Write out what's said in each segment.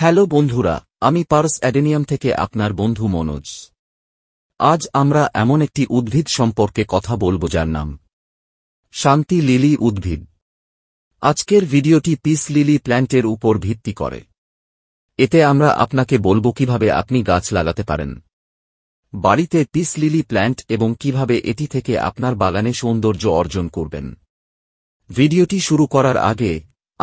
hello বন্ধুরা আমি purse adenium থেকে আপনার বন্ধু মনোজ আজ আমরা এমন একটি উদ্ভিদ সম্পর্কে কথা বলব যার নাম শান্তি লিলি উদ্ভিদ আজকের ভিডিওটি পিস লিলি প্ল্যান্টের উপর ভিত্তি করে এতে আমরা আপনাকে বলবো কিভাবে আপনি গাছ লাগাতে পারেন বাড়িতে পিস লিলি প্ল্যান্ট এবং কিভাবে এটি থেকে আপনার বাগানে সৌন্দর্য অর্জন করবেন ভিডিওটি শুরু করার আগে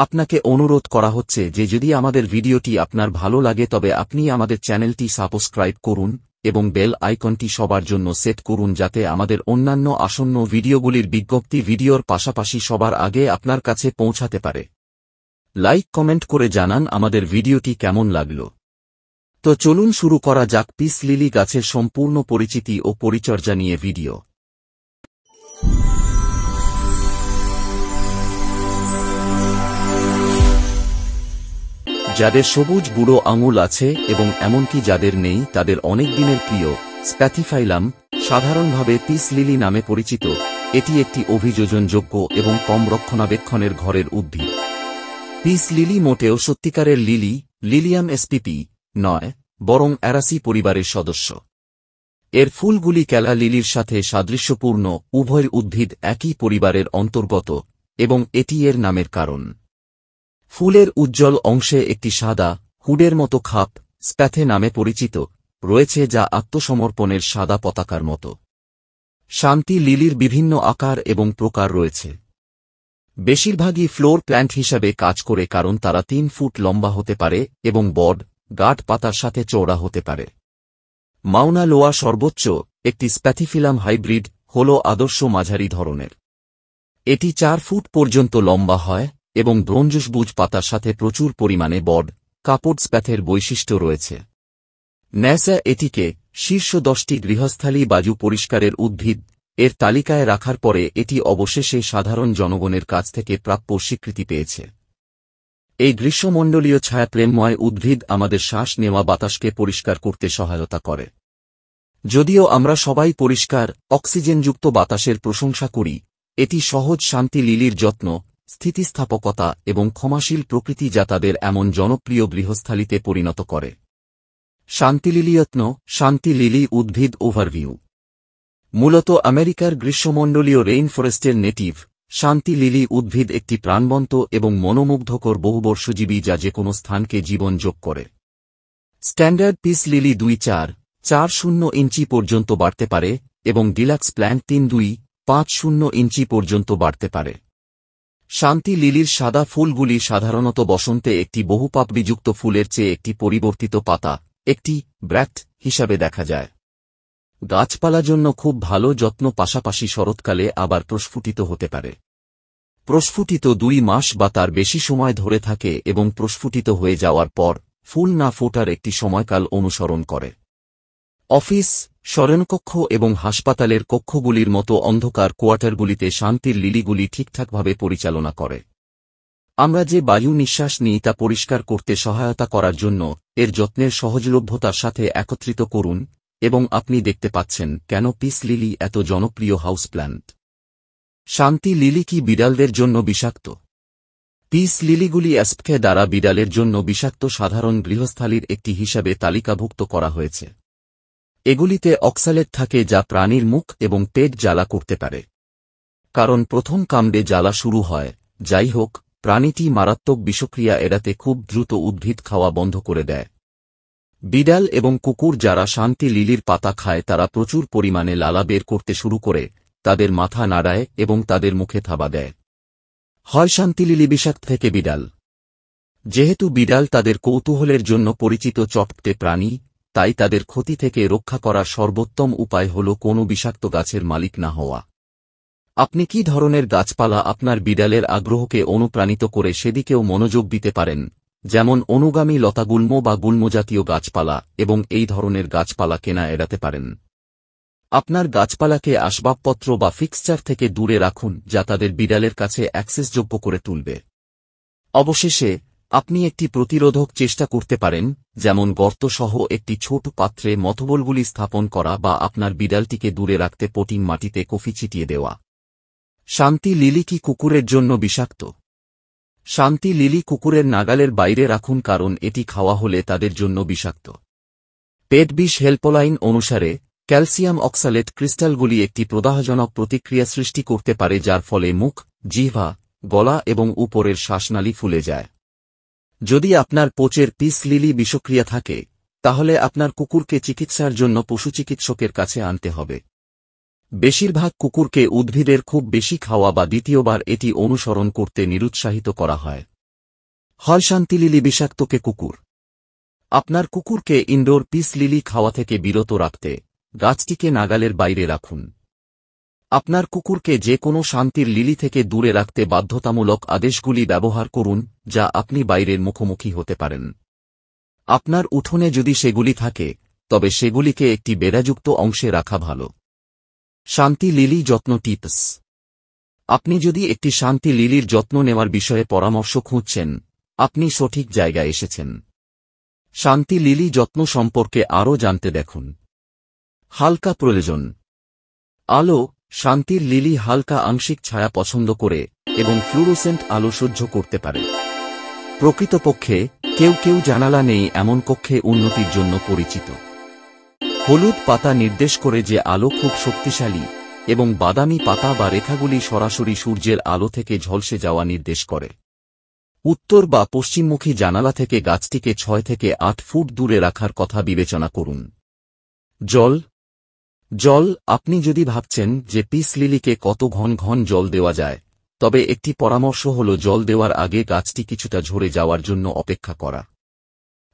আপনাকে অনুরোধ করা হচ্ছে যে যদি আমাদের ভিডিওটি আপনার ভালো লাগে তবে আপনি আমাদের চ্যানেলটি সাবস্ক্রাইব করুন এবং বেল আইকনটি সবার জন্য সেট করুন যাতে আমাদের অন্যান্য আসন্ন ভিডিওগুলির বিজ্ঞপ্তি ভিডিওর পাশাপাশি সবার আগে আপনার কাছে পৌঁছাতে পারে লাইক কমেন্ট করে জানান আমাদের ভিডিওটি কেমন লাগল তো চলুন শুরু করা যাক পিস লিলি গাছের সম্পূর্ণ পরিচিতি ও পরিচর্যা নিয়ে ভিডিও যাদের সবুজ বুড়ো আঙুল আছে এবং এমনকি যাদের নেই তাদের অনেক দিনের প্রিয় স্প্যাথিফাইলাম সাধারণভাবে পিস লিলি নামে পরিচিত এটি একটি অভিযোজনযোগ্য এবং কম রক্ষণাবেক্ষণের ঘরের উদ্ভিদ পিস লিলি মোটেও সত্যিকারের লিলি লিলিয়াম এসপিপি নয় বরং অ্যারাসি পরিবারের সদস্য এর ফুলগুলি ক্যালা লিলির সাথে সাদৃশ্যপূর্ণ উভয় উদ্ভিদ একই পরিবারের অন্তর্গত এবং এটি এর নামের কারণ ফুলের উজ্জ্বল অংশে একটি সাদা হুডের মতো খাপ স্প্যাথে নামে পরিচিত রয়েছে যা আত্মসমর্পণের সাদা পতাকার মতো শান্তি লিলির বিভিন্ন আকার এবং প্রকার রয়েছে বেশিরভাগই ফ্লোর প্ল্যান্ট হিসাবে কাজ করে কারণ তারা তিন ফুট লম্বা হতে পারে এবং বড গাট পাতার সাথে চৌড়া হতে পারে মাউনা লোয়া সর্বোচ্চ একটি স্প্যাথিফিলাম হাইব্রিড হল আদর্শ মাঝারি ধরনের এটি চার ফুট পর্যন্ত লম্বা হয় এবং ব্রঞ্জসবুজ পাতার সাথে প্রচুর পরিমাণে বড কাপড় স্প্যাথের বৈশিষ্ট্য রয়েছে ন্যাসা এটিকে শীর্ষ দশটি গৃহস্থালী বাজু পরিষ্কারের উদ্ভিদ এর তালিকায় রাখার পরে এটি অবশেষে সাধারণ জনগণের কাছ থেকে প্রাপ্য স্বীকৃতি পেয়েছে এই গ্রীষ্মমণ্ডলীয় প্রেমময় উদ্ভিদ আমাদের শ্বাস নেওয়া বাতাসকে পরিষ্কার করতে সহায়তা করে যদিও আমরা সবাই পরিষ্কার অক্সিজেনযুক্ত বাতাসের প্রশংসা করি এটি সহজ শান্তি লিলির যত্ন স্থিতিস্থাপকতা এবং ক্ষমাশীল প্রকৃতি যা তাদের এমন জনপ্রিয় গৃহস্থালিতে পরিণত করে শান্তিলিলিয়ত্ন শান্তি লিলি উদ্ভিদ ওভারভিউ মূলত আমেরিকার গ্রীষ্মমণ্ডলীয় রেইনফরেস্টের নেটিভ শান্তি লিলি উদ্ভিদ একটি প্রাণবন্ত এবং মনোমুগ্ধকর বহুবর্ষজীবী যা যে কোনো স্থানকে জীবন যোগ করে স্ট্যান্ডার্ড পিস লিলি দুই চার চার শূন্য ইঞ্চি পর্যন্ত বাড়তে পারে এবং ডিলাক্স প্ল্যান্ট তিন দুই পাঁচ শূন্য ইঞ্চি পর্যন্ত বাড়তে পারে শান্তি লিলির সাদা ফুলগুলি সাধারণত বসন্তে একটি বহুপাপড়িযুক্ত ফুলের চেয়ে একটি পরিবর্তিত পাতা একটি ব্র্যাট হিসাবে দেখা যায় গাছপালা জন্য খুব ভালো যত্ন পাশাপাশি শরৎকালে আবার প্রস্ফুটিত হতে পারে প্রস্ফুটিত দুই মাস বা তার বেশি সময় ধরে থাকে এবং প্রস্ফুটিত হয়ে যাওয়ার পর ফুল না ফোটার একটি সময়কাল অনুসরণ করে অফিস স্মরণকক্ষ এবং হাসপাতালের কক্ষগুলির মতো অন্ধকার কোয়ার্টারগুলিতে শান্তির লিলিগুলি ঠিকঠাকভাবে পরিচালনা করে আমরা যে বায়ু নিঃশ্বাস নিই তা পরিষ্কার করতে সহায়তা করার জন্য এর যত্নের সহজলভ্যতার সাথে একত্রিত করুন এবং আপনি দেখতে পাচ্ছেন কেন পিস লিলি এত জনপ্রিয় হাউস প্ল্যান্ট শান্তি লিলি কি বিড়ালদের জন্য বিষাক্ত পিস লিলিগুলি অ্যাস্পকে দ্বারা বিড়ালের জন্য বিষাক্ত সাধারণ গৃহস্থালির একটি হিসাবে তালিকাভুক্ত করা হয়েছে এগুলিতে অক্সালেট থাকে যা প্রাণীর মুখ এবং পেট জ্বালা করতে পারে কারণ প্রথম কামড়ে জ্বালা শুরু হয় যাই হোক প্রাণীটি মারাত্মক বিষক্রিয়া এড়াতে খুব দ্রুত উদ্ভিদ খাওয়া বন্ধ করে দেয় বিড়াল এবং কুকুর যারা শান্তি লিলির পাতা খায় তারা প্রচুর পরিমাণে লালা বের করতে শুরু করে তাদের মাথা নাড়ায় এবং তাদের মুখে থাবা দেয় হয় শান্তি লিলি বিষাক থেকে বিড়াল যেহেতু বিড়াল তাদের কৌতূহলের জন্য পরিচিত চপটে প্রাণী তাই তাদের ক্ষতি থেকে রক্ষা করার সর্বোত্তম উপায় হল কোনো বিষাক্ত গাছের মালিক না হওয়া আপনি কি ধরনের গাছপালা আপনার বিড়ালের আগ্রহকে অনুপ্রাণিত করে সেদিকেও মনোযোগ দিতে পারেন যেমন অনুগামী লতাগুল্ম বা গুল্মজাতীয় গাছপালা এবং এই ধরনের গাছপালা কেনা এড়াতে পারেন আপনার গাছপালাকে আসবাবপত্র বা ফিক্সচার থেকে দূরে রাখুন যা তাদের বিড়ালের কাছে অ্যাক্সেসযোগ্য করে তুলবে অবশেষে আপনি একটি প্রতিরোধক চেষ্টা করতে পারেন যেমন গর্ত সহ একটি ছোট পাত্রে মথবলগুলি স্থাপন করা বা আপনার বিড়ালটিকে দূরে রাখতে পটিং মাটিতে কফি ছিটিয়ে দেওয়া শান্তি লিলি কি কুকুরের জন্য বিষাক্ত শান্তি লিলি কুকুরের নাগালের বাইরে রাখুন কারণ এটি খাওয়া হলে তাদের জন্য বিষাক্ত পেট বিষ হেল্পলাইন অনুসারে ক্যালসিয়াম অক্সালেট ক্রিস্টালগুলি একটি প্রদাহজনক প্রতিক্রিয়া সৃষ্টি করতে পারে যার ফলে মুখ জিহ্বা গলা এবং উপরের শ্বাসনালী ফুলে যায় যদি আপনার পোচের পিস লিলি বিষক্রিয়া থাকে তাহলে আপনার কুকুরকে চিকিৎসার জন্য পশু চিকিৎসকের কাছে আনতে হবে বেশিরভাগ কুকুরকে উদ্ভিদের খুব বেশি খাওয়া বা দ্বিতীয়বার এটি অনুসরণ করতে নিরুৎসাহিত করা হয় হয় শান্তি লিলি বিষাক্তকে কুকুর আপনার কুকুরকে ইনডোর পিস লিলি খাওয়া থেকে বিরত রাখতে গাছটিকে নাগালের বাইরে রাখুন আপনার কুকুরকে যে কোনো শান্তির লিলি থেকে দূরে রাখতে বাধ্যতামূলক আদেশগুলি ব্যবহার করুন যা আপনি বাইরের মুখোমুখি হতে পারেন আপনার উঠোনে যদি সেগুলি থাকে তবে সেগুলিকে একটি বেড়াযুক্ত অংশে রাখা ভালো শান্তি লিলি যত্ন টিপস আপনি যদি একটি শান্তি লিলির যত্ন নেওয়ার বিষয়ে পরামর্শ খুঁজছেন আপনি সঠিক জায়গায় এসেছেন শান্তি লিলি যত্ন সম্পর্কে আরও জানতে দেখুন হালকা প্রয়োজন আলো শান্তির লিলি হালকা আংশিক ছায়া পছন্দ করে এবং ফ্লুরোসেন্ট আলো সহ্য করতে পারে প্রকৃতপক্ষে কেউ কেউ জানালা নেই এমন কক্ষে উন্নতির জন্য পরিচিত হলুদ পাতা নির্দেশ করে যে আলো খুব শক্তিশালী এবং বাদামি পাতা বা রেখাগুলি সরাসরি সূর্যের আলো থেকে ঝলসে যাওয়া নির্দেশ করে উত্তর বা পশ্চিমমুখী জানালা থেকে গাছটিকে ছয় থেকে আট ফুট দূরে রাখার কথা বিবেচনা করুন জল জল আপনি যদি ভাবছেন যে পিস লিলিকে কত ঘন ঘন জল দেওয়া যায় তবে একটি পরামর্শ হল জল দেওয়ার আগে গাছটি কিছুটা ঝরে যাওয়ার জন্য অপেক্ষা করা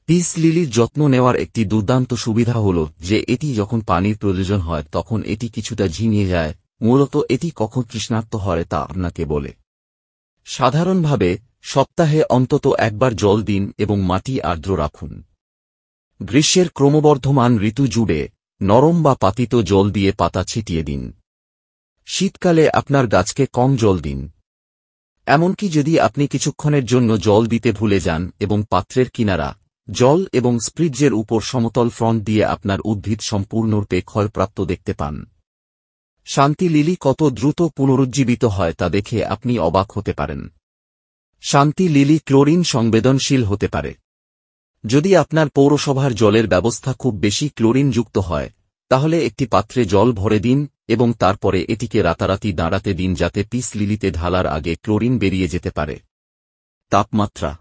পিস লিলির যত্ন নেওয়ার একটি দুর্দান্ত সুবিধা হল যে এটি যখন পানির প্রয়োজন হয় তখন এটি কিছুটা ঝিঙিয়ে যায় মূলত এটি কখন তৃষ্ণার্ত হয় তা আপনাকে বলে সাধারণভাবে সপ্তাহে অন্তত একবার জল দিন এবং মাটি আর্দ্র রাখুন গ্রীষ্মের ক্রমবর্ধমান ঋতু জুড়ে নরম বা পাতিত জল দিয়ে পাতা ছিটিয়ে দিন শীতকালে আপনার গাছকে কম জল দিন এমনকি যদি আপনি কিছুক্ষণের জন্য জল দিতে ভুলে যান এবং পাত্রের কিনারা জল এবং স্প্রিজের উপর সমতল ফ্রন্ট দিয়ে আপনার উদ্ভিদ সম্পূর্ণরূপে ক্ষয়প্রাপ্ত দেখতে পান শান্তি লিলি কত দ্রুত পুনরুজ্জীবিত হয় তা দেখে আপনি অবাক হতে পারেন শান্তি লিলি ক্লোরিন সংবেদনশীল হতে পারে যদি আপনার পৌরসভার জলের ব্যবস্থা খুব বেশি ক্লোরিনযুক্ত হয় তাহলে একটি পাত্রে জল ভরে দিন এবং তারপরে এটিকে রাতারাতি দাঁড়াতে দিন যাতে পিস লিলিতে ঢালার আগে ক্লোরিন বেরিয়ে যেতে পারে তাপমাত্রা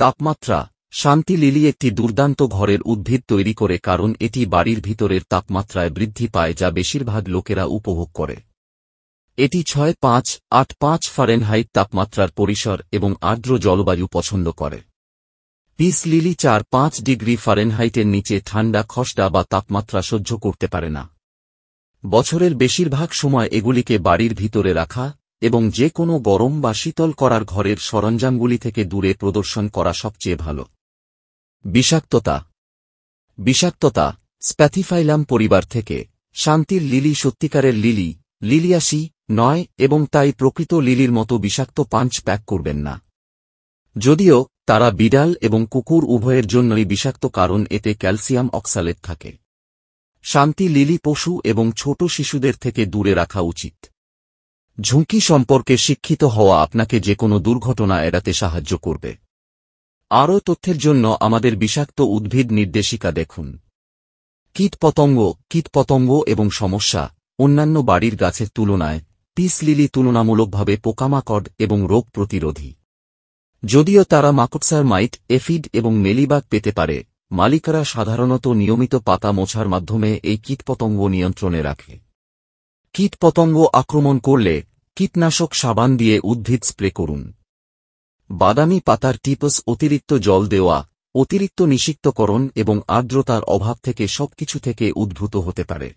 তাপমাত্রা শান্তি লিলি একটি দুর্দান্ত ঘরের উদ্ভিদ তৈরি করে কারণ এটি বাড়ির ভিতরের তাপমাত্রায় বৃদ্ধি পায় যা বেশিরভাগ লোকেরা উপভোগ করে এটি ছয় পাঁচ আট পাঁচ ফারেনহাইট তাপমাত্রার পরিসর এবং আর্দ্র জলবায়ু পছন্দ করে পিস লিলি চার পাঁচ ডিগ্রি ফারেনহাইটের নিচে ঠান্ডা খসড়া বা তাপমাত্রা সহ্য করতে পারে না বছরের বেশিরভাগ সময় এগুলিকে বাড়ির ভিতরে রাখা এবং যে কোনো গরম বা শীতল করার ঘরের সরঞ্জামগুলি থেকে দূরে প্রদর্শন করা সবচেয়ে ভালো বিষাক্ততা বিষাক্ততা স্প্যাথিফাইলাম পরিবার থেকে শান্তির লিলি সত্যিকারের লিলি লিলিয়াসি নয় এবং তাই প্রকৃত লিলির মতো বিষাক্ত পাঞ্চ প্যাক করবেন না যদিও তারা বিড়াল এবং কুকুর উভয়ের জন্যই বিষাক্ত কারণ এতে ক্যালসিয়াম অক্সালেট থাকে শান্তি লিলি পশু এবং ছোট শিশুদের থেকে দূরে রাখা উচিত ঝুঁকি সম্পর্কে শিক্ষিত হওয়া আপনাকে যে কোনো দুর্ঘটনা এড়াতে সাহায্য করবে আরও তথ্যের জন্য আমাদের বিষাক্ত উদ্ভিদ নির্দেশিকা দেখুন কীটপতঙ্গ কীটপতঙ্গ এবং সমস্যা অন্যান্য বাড়ির গাছের তুলনায় পিস লিলি তুলনামূলকভাবে পোকামাকড় এবং রোগ প্রতিরোধী যদিও তারা মাকড়সার মাইট এফিড এবং মেলিবাগ পেতে পারে মালিকরা সাধারণত নিয়মিত পাতা মোছার মাধ্যমে এই কীটপতঙ্গ নিয়ন্ত্রণে রাখে কীটপতঙ্গ আক্রমণ করলে কীটনাশক সাবান দিয়ে উদ্ভিদ স্প্রে করুন বাদামি পাতার টিপস অতিরিক্ত জল দেওয়া অতিরিক্ত নিষিক্তকরণ এবং আর্দ্রতার অভাব থেকে সবকিছু থেকে উদ্ভূত হতে পারে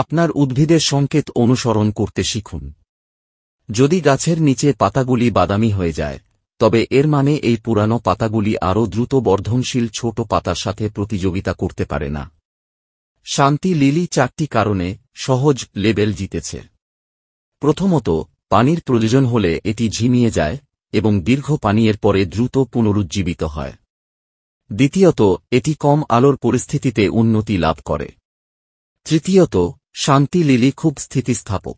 আপনার উদ্ভিদের সংকেত অনুসরণ করতে শিখুন যদি গাছের নিচে পাতাগুলি বাদামি হয়ে যায় তবে এর মানে এই পুরানো পাতাগুলি আরও দ্রুত বর্ধনশীল ছোট পাতার সাথে প্রতিযোগিতা করতে পারে না শান্তি লিলি চারটি কারণে সহজ লেবেল জিতেছে প্রথমত পানির প্রয়োজন হলে এটি ঝিমিয়ে যায় এবং দীর্ঘ পানীয়ের পরে দ্রুত পুনরুজ্জীবিত হয় দ্বিতীয়ত এটি কম আলোর পরিস্থিতিতে উন্নতি লাভ করে তৃতীয়ত শান্তি লিলি খুব স্থিতিস্থাপক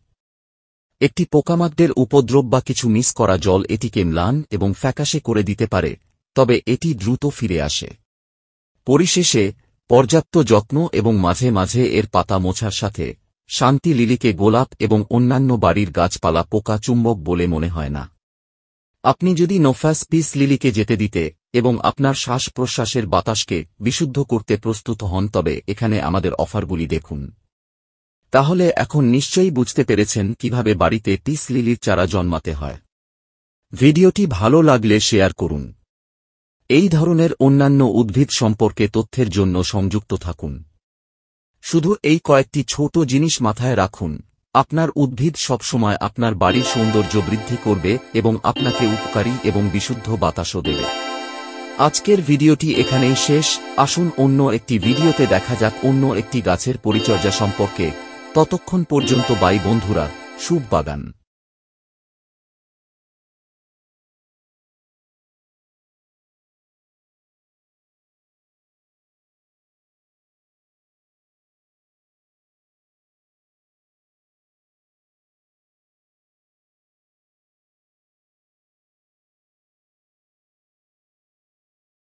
একটি পোকামাকদের উপদ্রব বা কিছু মিস করা জল এটিকে ম্লান এবং ফ্যাকাশে করে দিতে পারে তবে এটি দ্রুত ফিরে আসে পরিশেষে পর্যাপ্ত যত্ন এবং মাঝে মাঝে এর পাতা মোছার সাথে শান্তি লিলিকে গোলাপ এবং অন্যান্য বাড়ির গাছপালা পোকা চুম্বক বলে মনে হয় না আপনি যদি নোফাস পিস লিলিকে যেতে দিতে এবং আপনার শ্বাস প্রশ্বাসের বাতাসকে বিশুদ্ধ করতে প্রস্তুত হন তবে এখানে আমাদের অফারগুলি দেখুন তাহলে এখন নিশ্চয়ই বুঝতে পেরেছেন কিভাবে বাড়িতে টিস লিলির চারা জন্মাতে হয় ভিডিওটি ভালো লাগলে শেয়ার করুন এই ধরনের অন্যান্য উদ্ভিদ সম্পর্কে তথ্যের জন্য সংযুক্ত থাকুন শুধু এই কয়েকটি ছোট জিনিস মাথায় রাখুন আপনার উদ্ভিদ সবসময় আপনার বাড়ির সৌন্দর্য বৃদ্ধি করবে এবং আপনাকে উপকারী এবং বিশুদ্ধ বাতাসও দেবে আজকের ভিডিওটি এখানেই শেষ আসুন অন্য একটি ভিডিওতে দেখা যাক অন্য একটি গাছের পরিচর্যা সম্পর্কে ততক্ষণ পর্যন্ত বাই বন্ধুরা শুভ বাগান